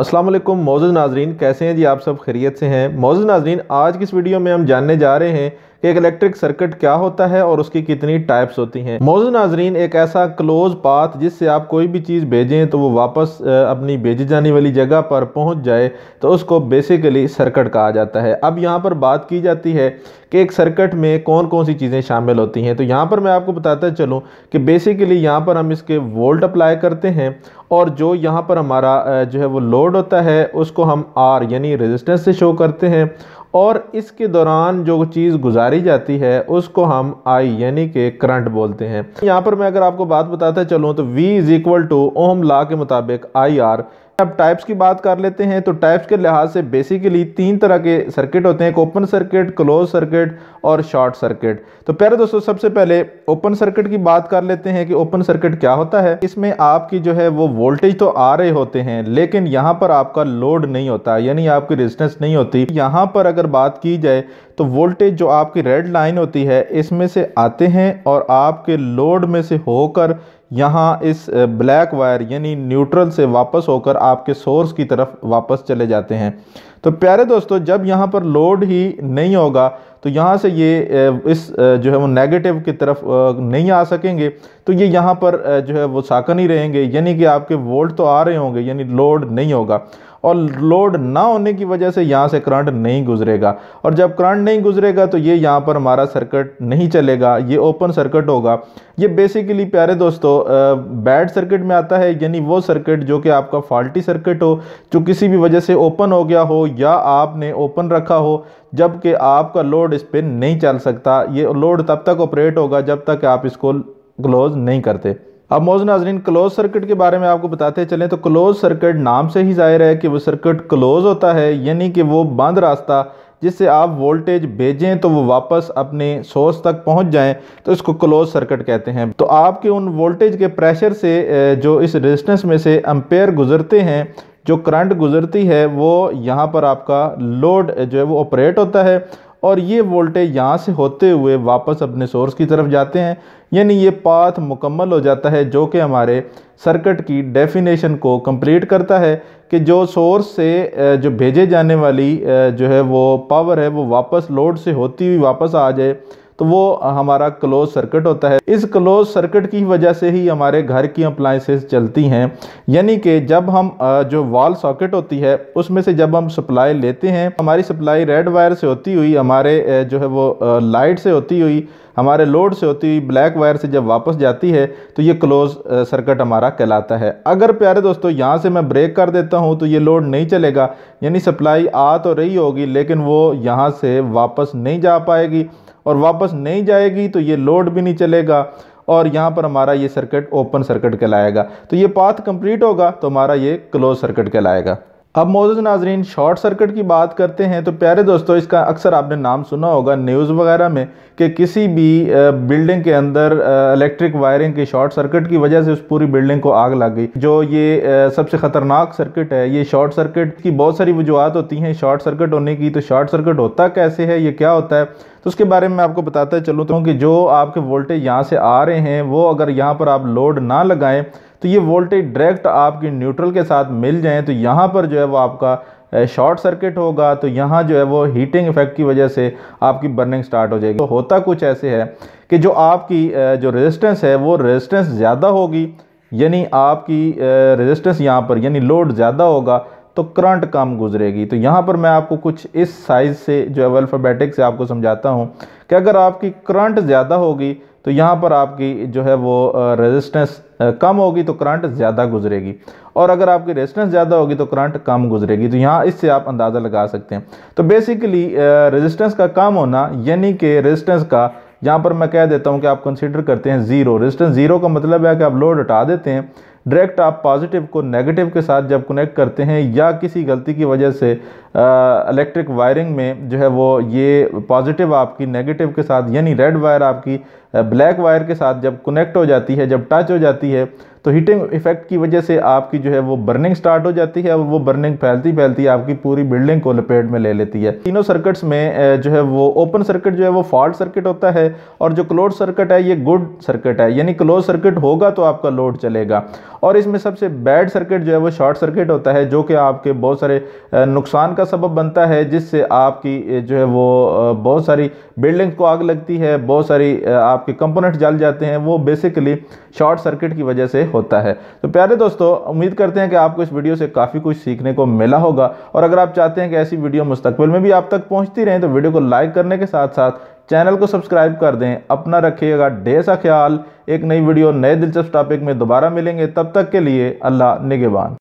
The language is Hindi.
अस्सलाम वालेकुम मोज़ नाजरीन कैसे हैं जी आप सब खैरियत से हैं मौजूद नाजरीन आज की इस वीडियो में हम जानने जा रहे हैं कि एक इलेक्ट्रिक सर्किट क्या होता है और उसकी कितनी टाइप्स होती हैं मौजूद नाजरीन एक ऐसा क्लोज पाथ जिससे आप कोई भी चीज़ भेजें तो वो वापस अपनी भेजी जाने वाली जगह पर पहुँच जाए तो उसको बेसिकली सर्किट कहा जाता है अब यहाँ पर बात की जाती है कि एक सर्किट में कौन कौन सी चीज़ें शामिल होती हैं तो यहाँ पर मैं आपको बताता चलूँ कि बेसिकली यहाँ पर हम इसके वोल्ट अप्लाई करते हैं और जो यहाँ पर हमारा जो है वो लोड होता है उसको हम आर यानी रेजिस्टेंस से शो करते हैं और इसके दौरान जो चीज़ गुजारी जाती है उसको हम आई यानी कि करंट बोलते हैं यहाँ पर मैं अगर आपको बात बताता चलूँ तो V is equal to Ohm law के मुताबिक आई आर अब टाइप्स की बात कर लेते हैं तो टाइप्स के लिहाज से बेसिकली तीन तरह के सर्किट होते हैं एक ओपन सर्किट क्लोज सर्किट और शॉर्ट सर्किट तो प्यारे दोस्तों सबसे पहले ओपन सर्किट की बात कर लेते हैं कि ओपन सर्किट क्या होता है इसमें आपकी जो है वो वोल्टेज तो आ रहे होते हैं लेकिन यहाँ पर आपका लोड नहीं होता यानी आपकी रिजनेस नहीं होती यहाँ पर अगर बात की जाए तो वोल्टेज जो आपकी रेड लाइन होती है इसमें से आते हैं और आपके लोड में से होकर यहाँ इस ब्लैक वायर यानी न्यूट्रल से वापस होकर आपके सोर्स की तरफ वापस चले जाते हैं तो प्यारे दोस्तों जब यहाँ पर लोड ही नहीं होगा तो यहाँ से ये इस जो है वो नेगेटिव की तरफ नहीं आ सकेंगे तो ये यहाँ पर जो है वो साकन ही रहेंगे यानी कि आपके वोल्ट तो आ रहे होंगे यानी लोड नहीं होगा और लोड ना होने की वजह से यहाँ से करंट नहीं गुजरेगा और जब करंट नहीं गुजरेगा तो ये यहाँ पर हमारा सर्किट नहीं चलेगा ये ओपन सर्किट होगा ये बेसिकली प्यारे दोस्तों बैड सर्किट में आता है यानी वो सर्किट जो कि आपका फॉल्टी सर्किट हो जो किसी भी वजह से ओपन हो गया हो या आपने ओपन रखा हो जबकि आपका लोड इस पर नहीं चल सकता ये लोड तब तक ऑपरेट होगा जब तक आप इसको क्लोज़ नहीं करते अब मौज नाजरीन क्लोज सर्किट के बारे में आपको बताते चलें तो क्लोज सर्किट नाम से ही जाहिर है कि वो सर्किट क्लोज होता है यानी कि वो बंद रास्ता जिससे आप वोल्टेज भेजें तो वो वापस अपने सोर्स तक पहुंच जाएं तो इसको क्लोज सर्किट कहते हैं तो आपके उन वोल्टेज के प्रेशर से जो इस रेजिस्टेंस में से अम्पेयर गुजरते हैं जो करंट गुजरती है वो यहाँ पर आपका लोड जो है वो ऑपरेट होता है और ये वोल्टेज यहाँ से होते हुए वापस अपने सोर्स की तरफ जाते हैं यानी ये पाथ मुकम्मल हो जाता है जो कि हमारे सर्किट की डेफिनेशन को कंप्लीट करता है कि जो सोर्स से जो भेजे जाने वाली जो है वो पावर है वो वापस लोड से होती हुई वापस आ जाए तो वो हमारा क्लोज सर्किट होता है इस क्लोज सर्किट की वजह से ही हमारे घर की अप्लाइंसेस चलती हैं यानी कि जब हम जो वॉल सॉकेट होती है उसमें से जब हम सप्लाई लेते हैं हमारी सप्लाई रेड वायर से होती हुई हमारे जो है वो लाइट से होती हुई हमारे लोड से होती हुई ब्लैक वायर से जब वापस जाती है तो ये क्लोज सर्किट हमारा कहलाता है अगर प्यारे दोस्तों यहाँ से मैं ब्रेक कर देता हूँ तो ये लोड नहीं चलेगा यानी सप्लाई आ तो रही होगी लेकिन वो यहाँ से वापस नहीं जा पाएगी और वापस नहीं जाएगी तो ये लोड भी नहीं चलेगा और यहाँ पर हमारा ये सर्किट ओपन सर्किट कहलाएगा तो ये पाथ कंप्लीट होगा तो हमारा ये क्लोज सर्किट कहलाएगा अब मौजूद नाजरीन शॉर्ट सर्किट की बात करते हैं तो प्यारे दोस्तों इसका अक्सर आपने नाम सुना होगा न्यूज़ वगैरह में कि किसी भी बिल्डिंग के अंदर इलेक्ट्रिक वायरिंग के शॉर्ट सर्किट की वजह से उस पूरी बिल्डिंग को आग लग गई जो ये सबसे ख़तरनाक सर्किट है ये शॉर्ट सर्किट की बहुत सारी वजूहत होती हैं शॉर्ट सर्किट होने की तो शॉर्ट सर्किट होता कैसे है ये क्या होता है तो उसके बारे में आपको बताता चलूँ तो कि जो आपके वोल्टेज यहाँ से आ रहे हैं वो अगर यहाँ पर आप लोड ना लगाएँ तो ये वोल्टेज डायरेक्ट आपकी न्यूट्रल के साथ मिल जाएँ तो यहाँ पर जो है वो आपका शॉर्ट सर्किट होगा तो यहाँ जो है वो हीटिंग इफेक्ट की वजह से आपकी बर्निंग स्टार्ट हो जाएगी तो होता कुछ ऐसे है कि जो आपकी जो रेजिस्टेंस है वो रेजिस्टेंस ज़्यादा होगी यानी आपकी रेजिस्टेंस यहाँ पर यानी लोड ज़्यादा होगा तो करंट कम गुजरेगी तो यहाँ पर मैं आपको कुछ इस साइज़ से जो है अल्फ़ाबेटिक से आपको समझाता हूँ कि अगर आपकी करंट ज़्यादा होगी तो यहाँ पर आपकी जो है वो रेजिस्टेंस कम होगी तो करंट ज़्यादा गुजरेगी और अगर आपकी रेजिस्टेंस ज़्यादा होगी तो करंट कम गुजरेगी तो यहाँ इससे आप अंदाज़ा लगा सकते हैं तो बेसिकली रेजिस्टेंस का कम होना यानी कि रेजिस्टेंस का यहाँ पर मैं कह देता हूँ कि आप कंसिडर करते हैं ज़ीरो रेजिस्टेंस ज़ीरो का मतलब है कि आप लोड हटा देते हैं डायरेक्ट आप पॉजिटिव को नेगेटिव के साथ जब कनेक्ट करते हैं या किसी गलती की वजह से इलेक्ट्रिक वायरिंग में जो है वो ये पॉजिटिव आपकी नेगेटिव के साथ यानी रेड वायर आपकी ब्लैक वायर के साथ जब कनेक्ट हो जाती है जब टच हो जाती है तो हीटिंग इफेक्ट की वजह से आपकी जो है वो बर्निंग स्टार्ट हो जाती है और वो बर्निंग फैलती फैलती आपकी पूरी बिल्डिंग को लपेट में ले लेती है तीनों सर्किट्स में जो है वो ओपन सर्किट जो है वो फॉल्ट सर्किट होता है और जो क्लोज सर्किट है ये गुड सर्किट है यानी क्लोज सर्किट होगा तो आपका लोड चलेगा और इसमें सबसे बैड सर्किट जो है वो शॉर्ट सर्किट होता है जो कि आपके बहुत सारे नुकसान का सबब बनता है जिससे आपकी जो है वो बहुत सारी बिल्डिंग को आग लगती है बहुत सारी आप आपके कंपोनेंट जल जाते हैं वो बेसिकली शॉर्ट सर्किट की वजह से होता है तो प्यारे दोस्तों उम्मीद करते हैं कि आपको इस वीडियो से काफ़ी कुछ सीखने को मिला होगा और अगर आप चाहते हैं कि ऐसी वीडियो मुस्तबिल में भी आप तक पहुँचती रहें तो वीडियो को लाइक करने के साथ साथ चैनल को सब्सक्राइब कर दें अपना रखिएगा डे सा ख्याल एक नई वीडियो नए दिलचस्प टॉपिक में दोबारा मिलेंगे तब तक के लिए अल्लाह निगेबान